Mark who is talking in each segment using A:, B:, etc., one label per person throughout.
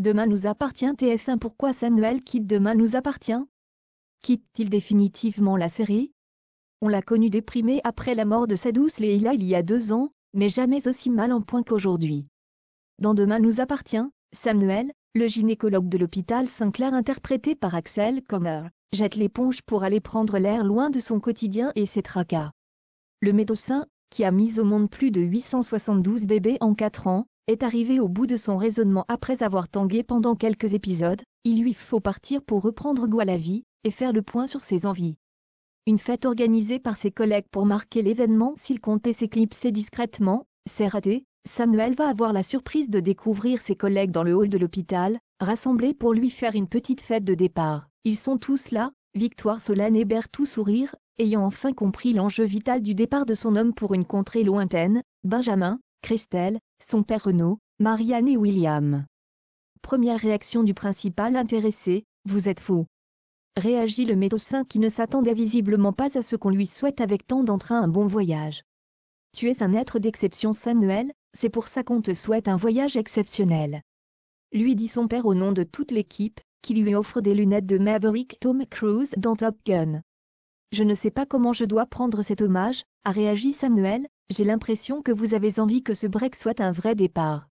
A: Demain nous appartient TF1 Pourquoi Samuel quitte Demain nous appartient Quitte-t-il définitivement la série On l'a connu déprimé après la mort de sa douce Leila il y a deux ans, mais jamais aussi mal en point qu'aujourd'hui. Dans Demain nous appartient, Samuel, le gynécologue de l'hôpital Saint-Clair interprété par Axel Conner, jette l'éponge pour aller prendre l'air loin de son quotidien et ses tracas. Le médecin, qui a mis au monde plus de 872 bébés en 4 ans, est arrivé au bout de son raisonnement après avoir tangué pendant quelques épisodes, il lui faut partir pour reprendre goût à la vie, et faire le point sur ses envies. Une fête organisée par ses collègues pour marquer l'événement s'il comptait s'éclipser discrètement, c'est raté, Samuel va avoir la surprise de découvrir ses collègues dans le hall de l'hôpital, rassemblés pour lui faire une petite fête de départ. Ils sont tous là, Victoire Solène et tout sourire, ayant enfin compris l'enjeu vital du départ de son homme pour une contrée lointaine, Benjamin, Christelle, son père Renaud, Marianne et William. Première réaction du principal intéressé, vous êtes fou. Réagit le médecin qui ne s'attendait visiblement pas à ce qu'on lui souhaite avec tant d'entrain un bon voyage. Tu es un être d'exception Samuel, c'est pour ça qu'on te souhaite un voyage exceptionnel. Lui dit son père au nom de toute l'équipe, qui lui offre des lunettes de Maverick Tom Cruise dans Top Gun. Je ne sais pas comment je dois prendre cet hommage, a réagi Samuel, j'ai l'impression que vous avez envie que ce break soit un vrai départ.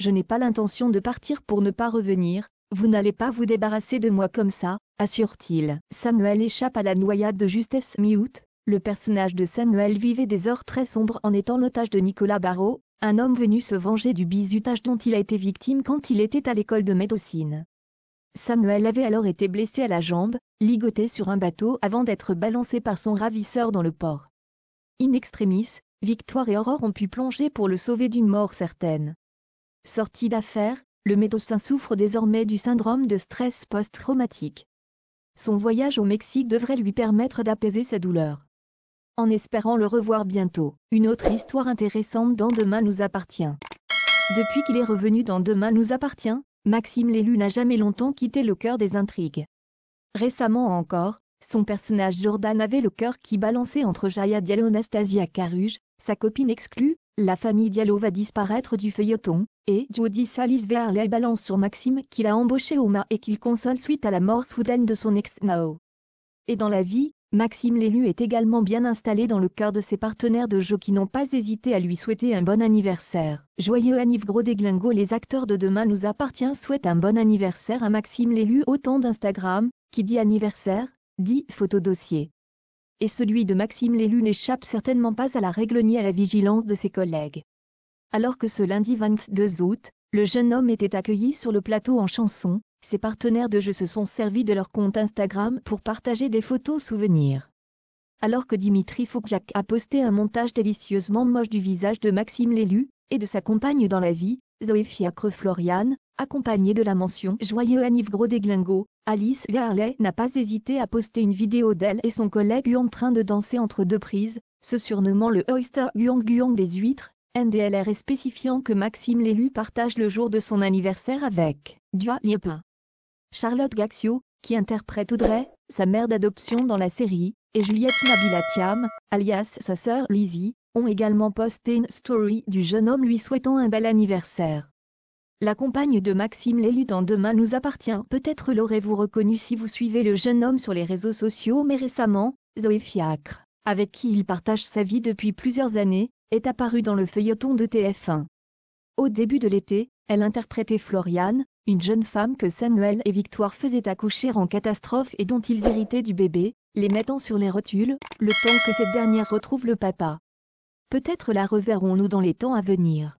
A: Je n'ai pas l'intention de partir pour ne pas revenir, vous n'allez pas vous débarrasser de moi comme ça, assure-t-il. Samuel échappe à la noyade de justesse mi-août. Le personnage de Samuel vivait des heures très sombres en étant l'otage de Nicolas Barrault, un homme venu se venger du bizutage dont il a été victime quand il était à l'école de médecine. Samuel avait alors été blessé à la jambe, ligoté sur un bateau avant d'être balancé par son ravisseur dans le port. In extremis, Victoire et Aurore ont pu plonger pour le sauver d'une mort certaine. Sorti d'affaires, le médecin souffre désormais du syndrome de stress post-traumatique. Son voyage au Mexique devrait lui permettre d'apaiser sa douleur. En espérant le revoir bientôt, une autre histoire intéressante dans Demain nous appartient. Depuis qu'il est revenu dans Demain nous appartient, Maxime Lélu n'a jamais longtemps quitté le cœur des intrigues. Récemment encore, son personnage Jordan avait le cœur qui balançait entre Jaya Diallo et Anastasia Caruge, sa copine exclue, la famille Diallo va disparaître du feuilleton, et Jody Salis vers balance sur Maxime qu'il a embauché au MA et qu'il console suite à la mort soudaine de son ex Nao. Et dans la vie, Maxime l'élu est également bien installé dans le cœur de ses partenaires de jeu qui n'ont pas hésité à lui souhaiter un bon anniversaire. Joyeux Anniv Gros Glingos Les acteurs de Demain nous appartient souhaitent un bon anniversaire à Maxime l'élu autant d'Instagram, qui dit anniversaire, dit photodossier. Et celui de Maxime l'élu n'échappe certainement pas à la règle ni à la vigilance de ses collègues. Alors que ce lundi 22 août, le jeune homme était accueilli sur le plateau en chanson, ses partenaires de jeu se sont servis de leur compte Instagram pour partager des photos souvenirs. Alors que Dimitri Foukjak a posté un montage délicieusement moche du visage de Maxime Lélu, et de sa compagne dans la vie, Zoé Fiacre Florian, Accompagnée de la mention « Joyeux Anniv Gros Glingos, Alice Garley n'a pas hésité à poster une vidéo d'elle et son collègue en train de danser entre deux prises, se surnommant le Oyster Guang Guang des huîtres, NDLR et spécifiant que Maxime Lélu partage le jour de son anniversaire avec Dua Charlotte Gaxio, qui interprète Audrey, sa mère d'adoption dans la série, et Juliette Nabilatiam, alias sa sœur Lizzie, ont également posté une story du jeune homme lui souhaitant un bel anniversaire. La compagne de Maxime l'élu dans Demain nous appartient. Peut-être l'aurez-vous reconnu si vous suivez le jeune homme sur les réseaux sociaux mais récemment, Zoé Fiacre, avec qui il partage sa vie depuis plusieurs années, est apparue dans le feuilleton de TF1. Au début de l'été, elle interprétait Floriane, une jeune femme que Samuel et Victoire faisaient accoucher en catastrophe et dont ils héritaient du bébé, les mettant sur les rotules, le temps que cette dernière retrouve le papa. Peut-être la reverrons-nous dans les temps à venir.